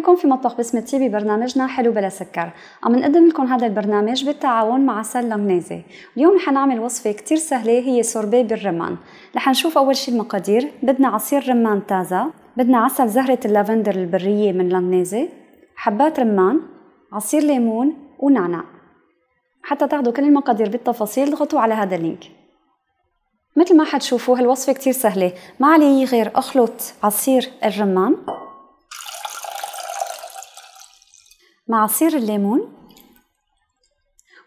بكم في مطبخ بسمتي ببرنامجنا حلو بلا سكر عم نقدم لكم هذا البرنامج بالتعاون مع سلة منازي اليوم رح نعمل وصفة كتير سهلة هي سوربي بالرمان رح نشوف أول شي المقادير بدنا عصير رمان تازة بدنا عسل زهرة اللافندر البرية من لمنازي حبات رمان عصير ليمون ونعناع حتى تاخدوا كل المقادير بالتفاصيل اضغطوا على هذا اللينك مثل ما حتشوفوا هالوصفة كتير سهلة ما علي غير اخلط عصير الرمان مع عصير الليمون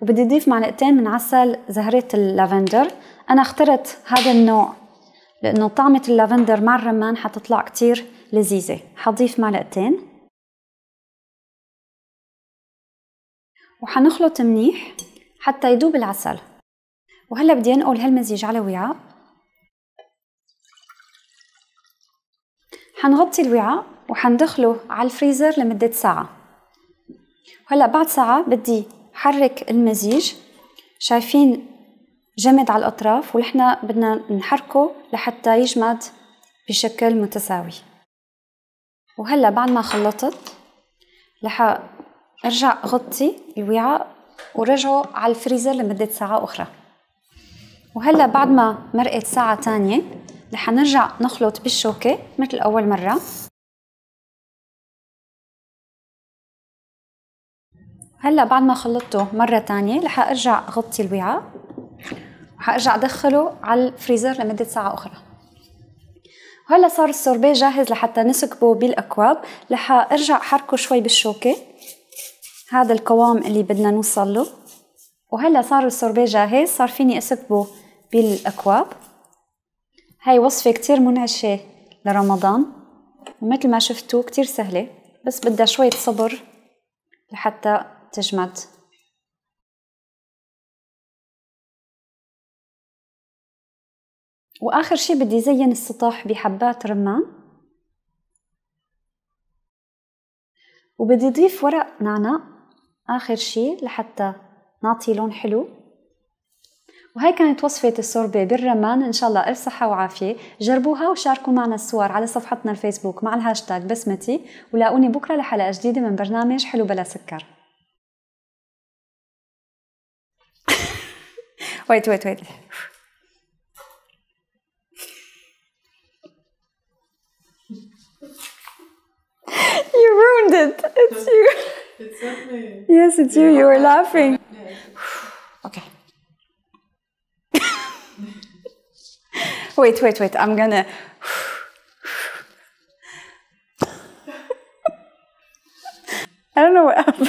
وبدي أضيف معلقتين من عسل زهرة اللافندر أنا اخترت هذا النوع لأنه طعمة اللافندر مع الرمان حتطلع كتير لذيذة حضيف معلقتين وحنخلط منيح حتى يذوب العسل وهلا بدي انقل هالمزيج على وعاء حنغطي الوعاء وحندخله على الفريزر لمدة ساعة هلا بعد ساعة بدي حرك المزيج شايفين جمد على الأطراف ونحن بدنا نحركه لحتى يجمد بشكل متساوي وهلا بعد ما خلطت رح ارجع غطي الوعاء ورجعه على الفريزر لمدة ساعة أخرى وهلا بعد ما مرقت ساعة تانية رح نرجع نخلط بالشوكة مثل أول مرة هلا بعد ما خلطته مرة تانية رح ارجع اغطي الوعاء وحارجع ادخله على الفريزر لمدة ساعة اخرى وهلا صار السوربيه جاهز لحتى نسكبه بالاكواب رح ارجع حركه شوي بالشوكة هذا القوام اللي بدنا نوصل له وهلا صار السوربيه جاهز صار فيني اسكبه بالاكواب هاي وصفة كتير منعشة لرمضان ومثل ما شفتوا كتير سهلة بس بدها شوية صبر لحتى تجمد واخر شي بدي زين السطح بحبات رمان وبدي اضيف ورق نعناع اخر شي لحتى نعطي لون حلو وهي كانت وصفة السوربي بالرمان إن شاء الله ألف صحة وعافية جربوها وشاركوا معنا الصور على صفحتنا الفيسبوك مع الهاشتاج بسمتي ولاقوني بكرة لحلقة جديدة من برنامج حلو بلا سكر Wait, wait, wait. you ruined it. It's you. It's not me. Yes, it's you. You were laughing. okay. wait, wait, wait. I'm gonna. I don't know what happened.